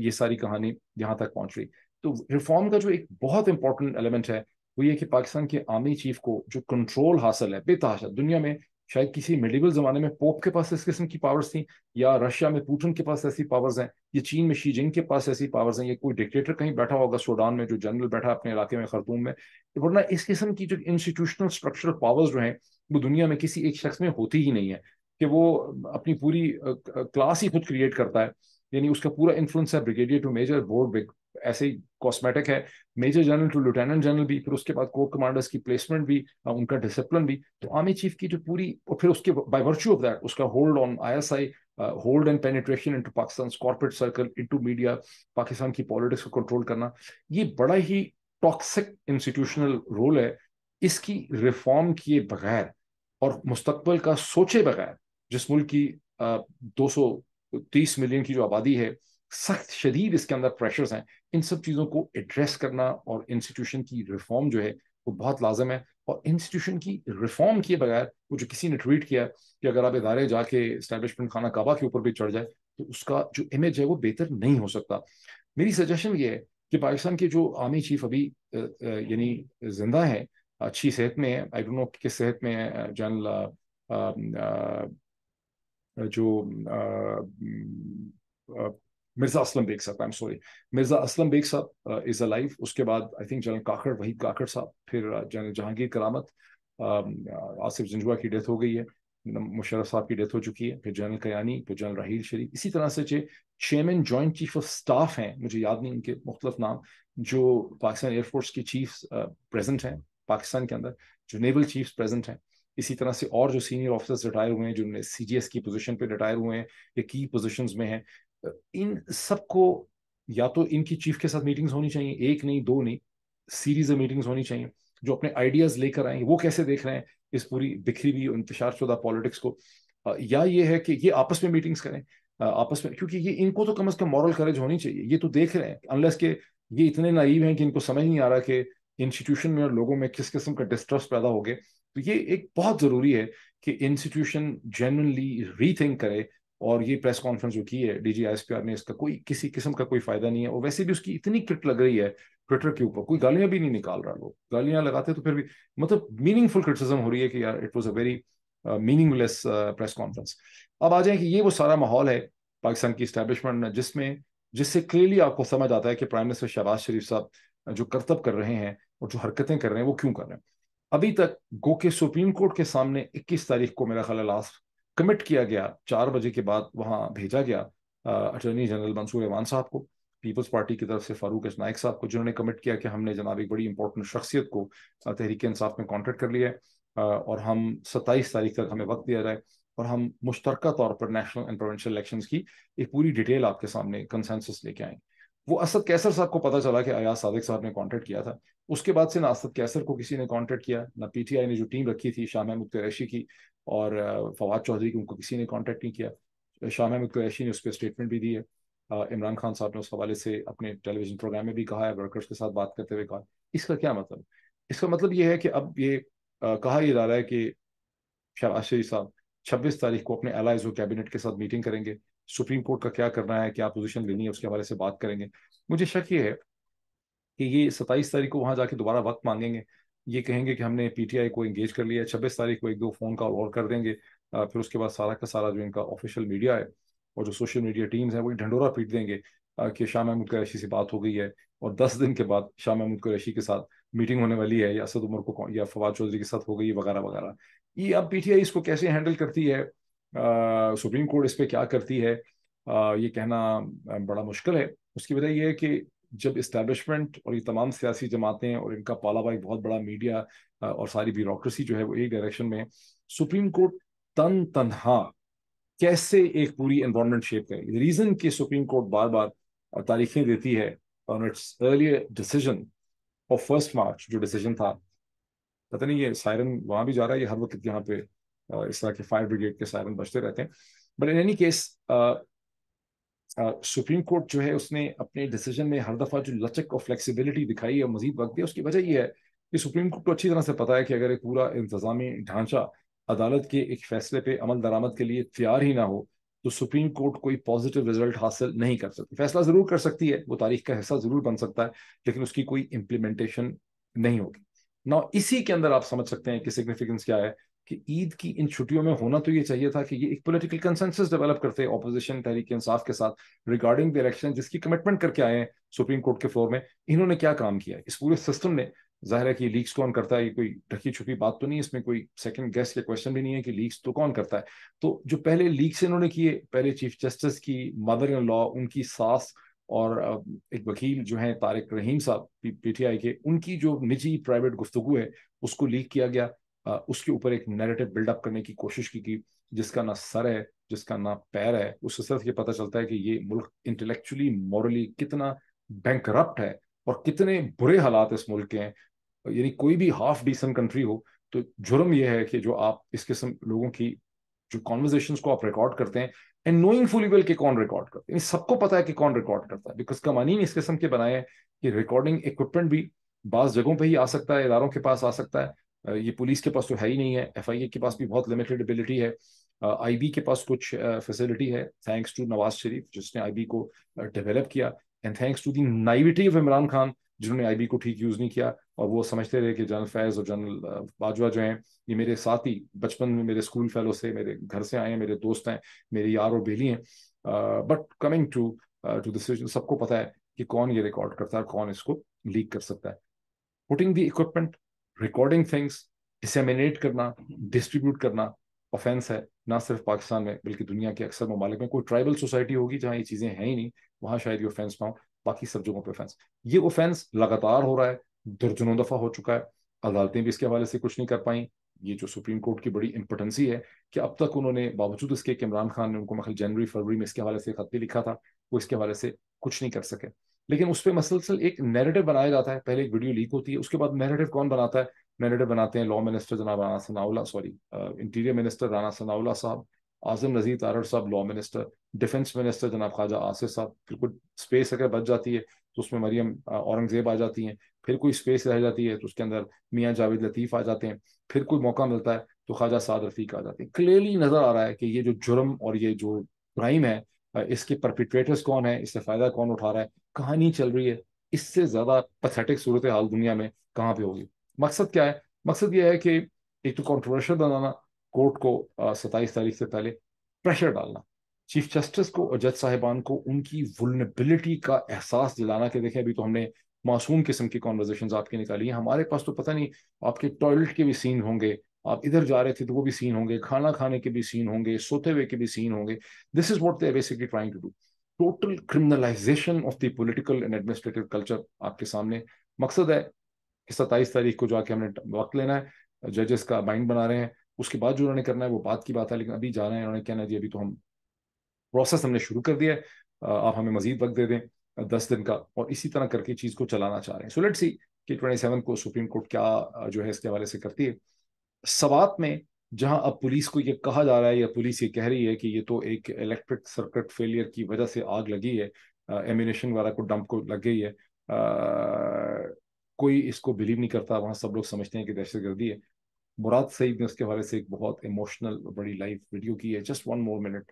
ये सारी कहानी यहाँ तक पहुँच रही तो रिफॉर्म का जो एक बहुत इंपॉर्टेंट एलिमेंट है वो ये कि पाकिस्तान के आर्मी चीफ को जो कंट्रोल हासिल है बेतहाशा दुनिया में शायद किसी मेडिवल जमाने में पोप के पास इस किस्म की पावर्स थी या रशिया में पुटिन के पास ऐसी पावर्स हैं ये चीन में शीजिंग के पास ऐसी पावर्स हैं ये कोई डिक्टेटर कहीं बैठा होगा सूडान में जो जनरल बैठा है अपने इलाके में खरतूम में वरना इस किस्म की जो इंस्टीट्यूशनल स्ट्रक्चरल पावर्स जो हैं वो दुनिया में किसी एक शख्स में होती ही नहीं है कि वो अपनी पूरी क्लास ही खुद क्रिएट करता है यानी उसका पूरा इन्फ्लुएंस है ब्रिगेडियर टू मेजर बोर्ड ऐसे ही कॉस्मेटिक है major general to lieutenant general भी फिर उसके बाद कोर कमांडर्स की प्लेसमेंट भी उनका डिसिप्लिन भी तो आर्मी चीफ की जो पूरी और फिर उसके बाय वर्च्यू ऑफ दैट उसका hold on ISI hold and penetration into Pakistan corporate circle into media Pakistan की पॉलिटिक्स को कंट्रोल करना ये बड़ा ही टॉक्सिक इंस्टीट्यूशनल रोल है इसकी रिफॉर्म किए बगैर और मुस्तकबल का सोचे बगैर जिस मुल्क की दो सौ तीस मिलियन की जो आबादी है सख्त शदीद इसके अंदर प्रेशर्स हैं इन सब चीज़ों को एड्रेस करना और इंस्टीट्यूशन की रिफॉर्म जो है वो बहुत लाजम है और इंस्टीट्यूशन की रिफॉर्म किए बगैर वो जो किसी ने ट्वीट किया कि अगर आप इदारे जाके इस्टेबलिशमेंट खाना काबा के ऊपर भी चढ़ जाए तो उसका जो इमेज है वो बेहतर नहीं हो सकता मेरी सजेशन ये है कि पाकिस्तान के जो आर्मी चीफ अभी यानी जिंदा है अच्छी सेहत में है आई डोंट नो किस सेहत में है जनरल जो Mirza Aslam Beg Sahab I am sorry Mirza Aslam Beg Sahab is a life उसके बाद I think general Kakar Waheed Kakar Sahab फिर जनरल जहांगीर करामत आसिफ जंजुआ की डेथ हो गई है मुशरफ साहब की डेथ हो चुकी है फिर जनरल कयानी फिर जनरल राहील शरीफ इसी तरह से जो chairman joint chief of staff हैं मुझे याद नहीं उनके मुख्तफ नाम जो पाकिस्तान एयरफोर्स के चीफ प्रेजेंट हैं पाकिस्तान के अंदर जो नेवल चीफ प्रेजेंट हैं इसी तरह से और जो सीनियर ऑफिसर्स रिटायर हुए हैं जिनमें एस की पोजिशन पर रिटायर हुए हैं या की पोजिशन में हैं इन सबको या तो इनकी चीफ के साथ मीटिंग्स होनी चाहिए एक नहीं दो नहीं सीरीज ऑफ मीटिंग्स होनी चाहिए जो अपने आइडियाज लेकर आए वो कैसे देख रहे हैं इस पूरी बिखरी हुई इंतजार शुदा पॉलिटिक्स को या ये है कि ये आपस में मीटिंग्स करें आपस में क्योंकि ये इनको तो कम अज कम मॉरल करेज होनी चाहिए ये तो देख रहे हैं अनलेस के ये इतने नाइव हैं कि इनको समझ नहीं आ रहा कि इंस्टीट्यूशन में और लोगों में किस किस्म का डिस्ट्रस्ट पैदा हो गया तो ये एक बहुत ज़रूरी है कि इंस्टीट्यूशन जेनरली रीथिंक करे और ये प्रेस कॉन्फ्रेंस जो की है डी जी ने इसका कोई किसी किस्म का कोई फायदा नहीं है और वैसे भी उसकी इतनी किट लग रही है ट्विटर के ऊपर कोई गालियां भी नहीं निकाल रहा लोग गालियां लगाते तो फिर भी मतलब मीनिंगफुल क्रिटिसिज्म हो रही है कि यार it was a very meaningless press conference अब आ जाए कि ये वो सारा माहौल है पाकिस्तान की स्टैब्लिशमेंट जिसमें जिससे क्लियरली आपको समझ आता है कि प्राइम मिनिस्टर शहबाज शरीफ साहब जो करतब कर रहे हैं और जो हरकतें कर रहे हैं वो क्यों कर रहे हैं अभी तक गो के सुप्रीम कोर्ट के सामने 21 तारीख को मेरा ख्याल लास्ट कमिट किया गया चार बजे के बाद वहाँ भेजा गया अटर्नी जनरल मंसूर रहमान साहब को पीपल्स पार्टी की तरफ से फारूक नायक साहब को जिन्होंने कमिट किया कि हमने जनाब एक बड़ी इंपॉर्टेंट शख्सियत को तहरीक इंसाफ में कॉन्टेक्ट कर लिया है और हम सत्ताईस तारीख तक हमें वक्त दिया जाए और हम मुश्तरक तौर पर नेशनल एंड प्रोवेंशल इलेक्शन की एक पूरी डिटेल आपके सामने कंसेंसस लेके आएंगे वो असद कैसर साहब को पता चला कि अयाज सादिक साहब ने कॉन्टेक्ट किया था उसके बाद से ना असद कैसर को किसी ने कॉन्टैक्ट किया ना पीटीआई ने जो टीम रखी थी शाह महमूद कैशी की और फवाद चौधरी की उनको किसी ने कॉन्टैक्ट नहीं किया शाह महमूद कैशी ने उस पर स्टेटमेंट भी दी है इमरान खान साहब ने उस हवाले से अपने टेलीविजन प्रोग्राम में भी कहा है वर्कर्स के साथ बात करते हुए कहा इसका क्या मतलब इसका मतलब ये है कि अब ये कहा यह जा रहा है कि शहबाज शरीफ साहब छब्बीस तारीख को अपने एलाइज कैबिनेट के साथ मीटिंग करेंगे सुप्रीम कोर्ट का क्या करना है क्या पोजीशन लेनी है उसके हवाले से बात करेंगे मुझे शक ये है कि ये सत्ताईस तारीख को वहां जाके दोबारा वक्त मांगेंगे ये कहेंगे कि हमने पीटीआई को एंगेज कर लिया छब्बीस तारीख को एक दो फोन कॉल और कर देंगे फिर उसके बाद सारा का सारा जो इनका ऑफिशियल मीडिया है और जो सोशल मीडिया टीम्स हैं वो ढंडोरा पीट देंगे कि शाह महमूद कुरैशी से बात हो गई है और दस दिन के बाद शाह महमूद कुरैशी के साथ मीटिंग होने वाली है या असद उमर को या फवाद चौधरी के साथ हो गई वगैरह वगैरह ये अब पीटीआई इसको कैसे हैंडल करती है सुप्रीम कोर्ट इस पर क्या करती है ये कहना बड़ा मुश्किल है उसकी वजह यह है कि जब इस्टेब्लिशमेंट और ये तमाम सियासी जमातें और इनका पाला भाई बहुत बड़ा मीडिया और सारी ब्यूरोसी जो है वो एक डायरेक्शन में सुप्रीम कोर्ट तन तनहा कैसे एक पूरी एनवायरमेंट शेप करें रीज़न कि सुप्रीम कोर्ट बार बार तारीखें देती है on its earlier decision of first March जो डिसीजन था पता नहीं ये सायरन वहाँ भी जा रहा है ये हर वक्त यहाँ पे इस तरह के फायर ब्रिगेड के सायरन बजते रहते हैं but in any case supreme court जो है उसने अपने डिसीजन में हर दफ़ा जो लचक और फ्लेक्सिबिलिटी दिखाई और मजीद वक्त दिया उसकी वजह यह है कि सुप्रीम कोर्ट को अच्छी तरह से पता है कि अगर एक पूरा इंतजामी ढांचा अदालत के एक फैसले पे अमल दरामद के लिए तैयार ही ना हो तो सुप्रीम कोर्ट कोई पॉजिटिव रिजल्ट हासिल नहीं कर सकती फैसला ज़रूर कर सकती है वो तारीख का हिस्सा ज़रूर बन सकता है लेकिन उसकी कोई इम्प्लीमेंटेशन नहीं होगी ना इसी के अंदर आप समझ सकते हैं कि सिग्निफिकेंस क्या है कि ईद की इन छुट्टियों में होना तो ये चाहिए था कि ये एक पॉलिटिकल कंसेंसस डेवलप करते ऑपोजिशन तहरीक इंसाफ के साथ रिगार्डिंग द इलेक्शन जिसकी कमिटमेंट करके आए हैं सुप्रीम कोर्ट के फ्लोर में इन्होंने क्या काम किया इस पूरे सिस्टम ने जाहिर है कि लीक्स कौन करता है ये कोई ढकी छुपी बात तो नहीं इसमें कोई सेकंड गेस्ट या क्वेश्चन भी नहीं है कि लीक्स तो कौन करता है तो जो पहले लीक्स इन्होंने किए पहले चीफ जस्टिस की मदर इन लॉ उनकी सास और एक वकील जो है तारिक रहीम साहब पीटीआई के उनकी जो निजी प्राइवेट गुफ्तु है उसको लीक किया गया उसके ऊपर एक नैरेटिव बिल्डअप करने की कोशिश की कि जिसका ना सर है जिसका ना पैर है उससे सिर्फ ये पता चलता है कि ये मुल्क इंटेलेक्चुअली मॉरली कितना बैंक है और कितने बुरे हालात इस मुल्क के हैं यानी कोई भी हाफ डिसेंट कंट्री हो तो जुर्म यह है कि जो आप इस किस्म लोगों की जो कॉन्वर्जेशन को आप रिकॉर्ड करते हैं एंड नोइंग फुली वेल के कौन रिकॉर्ड करते हैं सबको पता है कि कौन रिकॉर्ड करता है बिकॉज कमानीन इस किस्म के बनाए हैं कि रिकॉर्डिंग इक्विपमेंट भी बाज़ जगहों पर ही आ सकता है इदारों के पास आ सकता है ये पुलिस के पास तो है ही नहीं है एफ के पास भी बहुत लिमिटेड एबिलिटी है आई के पास कुछ फैसिलिटी है थैंक्स टू नवाज शरीफ जिसने आई को डेवलप किया and thanks to the naivety of Imran Khan जिन्होंने आई को ठीक यूज़ नहीं किया और वो समझते रहे कि जनरल फैज़ और जनरल बाजवा जो हैं ये मेरे साथी बचपन में मेरे स्कूल फेलो से मेरे घर से आए हैं मेरे दोस्त हैं मेरे यार और बेली हैं but coming to to this सबको पता है कि कौन ये रिकॉर्ड करता है कौन इसको लीक कर सकता है putting the equipment recording things disseminate करना डिस्ट्रीब्यूट करना ऑफेंस है ना सिर्फ पाकिस्तान में बल्कि दुनिया के अक्सर ममालिक में कोई ट्राइबल सोसाइटी होगी जहाँ ये चीज़ें हैं ही नहीं वहाँ शायद ये ऑफेंस ना हो बाकी सब जगहों पर ऑफेंस ये ऑफेंस लगातार हो रहा है दर्जनों दफ़ा हो चुका है अदालतें भी इसके हवाले से कुछ नहीं कर पाई ये जो सुप्रीम कोर्ट की बड़ी इंपोर्टेंसी है कि अब तक उन्होंने बावजूद इसके इमरान खान ने उनको मखल जनवरी फरवरी में इसके हवाले से खत भी लिखा था वो इसके हवाले से कुछ नहीं कर सके लेकिन उस पर मसलसल एक नैरेटिव बनाया जाता है पहले एक वीडियो लीक होती है उसके बाद नैरेटिव कौन बनाता है नैरेटिव बनाते हैं लॉ मिनिस्टर जनाब Rana Sanaullah sorry interior minister Rana Sanaullah Sahab Azam नजीर तारड़ साहब लॉ मिनिस्टर डिफेंस मिनिस्टर जनाब ख्वाजा आसिफ साहब फिर कुछ स्पेस अगर बच जाती है तो उसमें मरियम औरंगजेब आ जाती हैं फिर कोई स्पेस रह जाती है तो उसके अंदर मियाँ जावेद लतीफ़ आ जाते हैं फिर कोई मौका मिलता है तो ख्वाजा साद रफीक आ जाते हैं क्लियरली नज़र आ रहा है कि ये जो जुर्म और ये जो क्राइम है इसके परपिट्रेटर्स कौन है इससे फ़ायदा कौन उठा रहा है कहानी चल रही है इससे ज़्यादा पथेटिक सूरत हाल दुनिया में कहाँ पे होगी मकसद क्या है मकसद ये है कि एक तो कॉन्ट्रोवर्शियल बनाना कोर्ट को सत्ताईस तारीख से पहले प्रेशर डालना चीफ जस्टिस को और जज साहिबान को उनकी वुलनेबिलिटी का एहसास दिलाना कि देखें अभी तो हमने मासूम किस्म की कॉन्वर्जेशन आपकी निकाली हैं हमारे पास तो पता नहीं आपके टॉयलेट के भी सीन होंगे आप इधर जा रहे थे तो वो भी सीन होंगे खाना खाने के भी सीन होंगे सोते हुए के भी सीन होंगे this is what basically trying to do total criminalisation of the political and administrative culture आपके सामने मकसद है कि सत्ताईस तारीख को जाके हमने वक्त लेना है जजेस का माइंड बना रहे हैं उसके बाद जो उन्होंने करना है वो बात की बात है लेकिन अभी जा रहे हैं उन्होंने कहना जी अभी तो हम प्रोसेस हमने शुरू कर दिया है आप हमें मजीद वक्त दे दें दस दिन का और इसी तरह करके चीज़ को चलाना चाह रहे हैं सो लेट सी कि ट्वेंटी सेवन को सुप्रीम कोर्ट क्या जो है इसके हवाले से करती है सवात में जहां अब पुलिस को ये कहा जा रहा है या पुलिस ये कह रही है कि ये तो एक इलेक्ट्रिक सर्किट फेलियर की वजह से आग लगी है एमिनेशन वाला को डंप को लग गई है आ, कोई इसको बिलीव नहीं करता वहां सब लोग समझते हैं कि दहशत गर्दी है मुराद सईद ने उसके हवाले से एक बहुत इमोशनल बड़ी लाइव वीडियो की है जस्ट वन मोर मिनट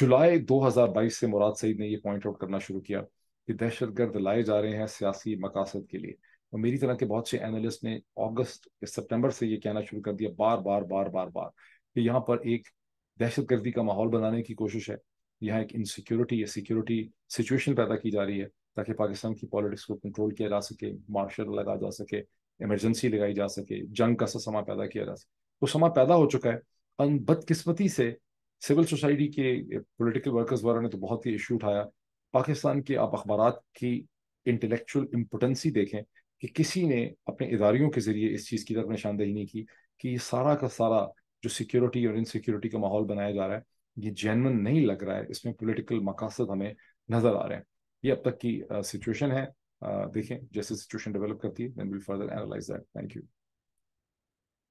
जुलाई 2022 से मुराद सईद ने ये पॉइंट आउट करना शुरू किया कि दहशत गर्द लाए जा रहे हैं सियासी मकासद के लिए और मेरी तरह के बहुत से एनालिस्ट ने अगस्त सितंबर से ये कहना शुरू कर दिया बार बार बार बार बार कि यहाँ पर एक दहशतगर्दी का माहौल बनाने की कोशिश है यहाँ एक इनसिक्योरिटी या सिक्योरिटी सिचुएशन पैदा की जा रही है ताकि पाकिस्तान की पॉलिटिक्स को कंट्रोल किया जा सके मार्शल लगा जा सके इमरजेंसी लगाई जा सके जंग का सा समा पैदा किया जा सके वो तो समा पैदा हो चुका है बदकिस्मती से सिविल सोसाइटी के पोलिटिकल वर्कर्स वालों ने तो बहुत ही इशू उठाया पाकिस्तान के आप अखबार की इंटेलेक्चुअल इम्पोटेंसी देखें कि किसी ने अपने इदारियों के ज़रिए इस चीज़ की तरफ तो निशानदेही नहीं की कि ये सारा का सारा जो सिक्योरिटी और इनसिक्योरिटी का माहौल बनाया जा रहा है ये जैनवन नहीं लग रहा है इसमें पोलिटिकल मकासद हमें नज़र आ रहे हैं ये अब तक की सिचुएशन है देखें जैसे सिचुएशन डेवलप करती है then will further analyse that thank you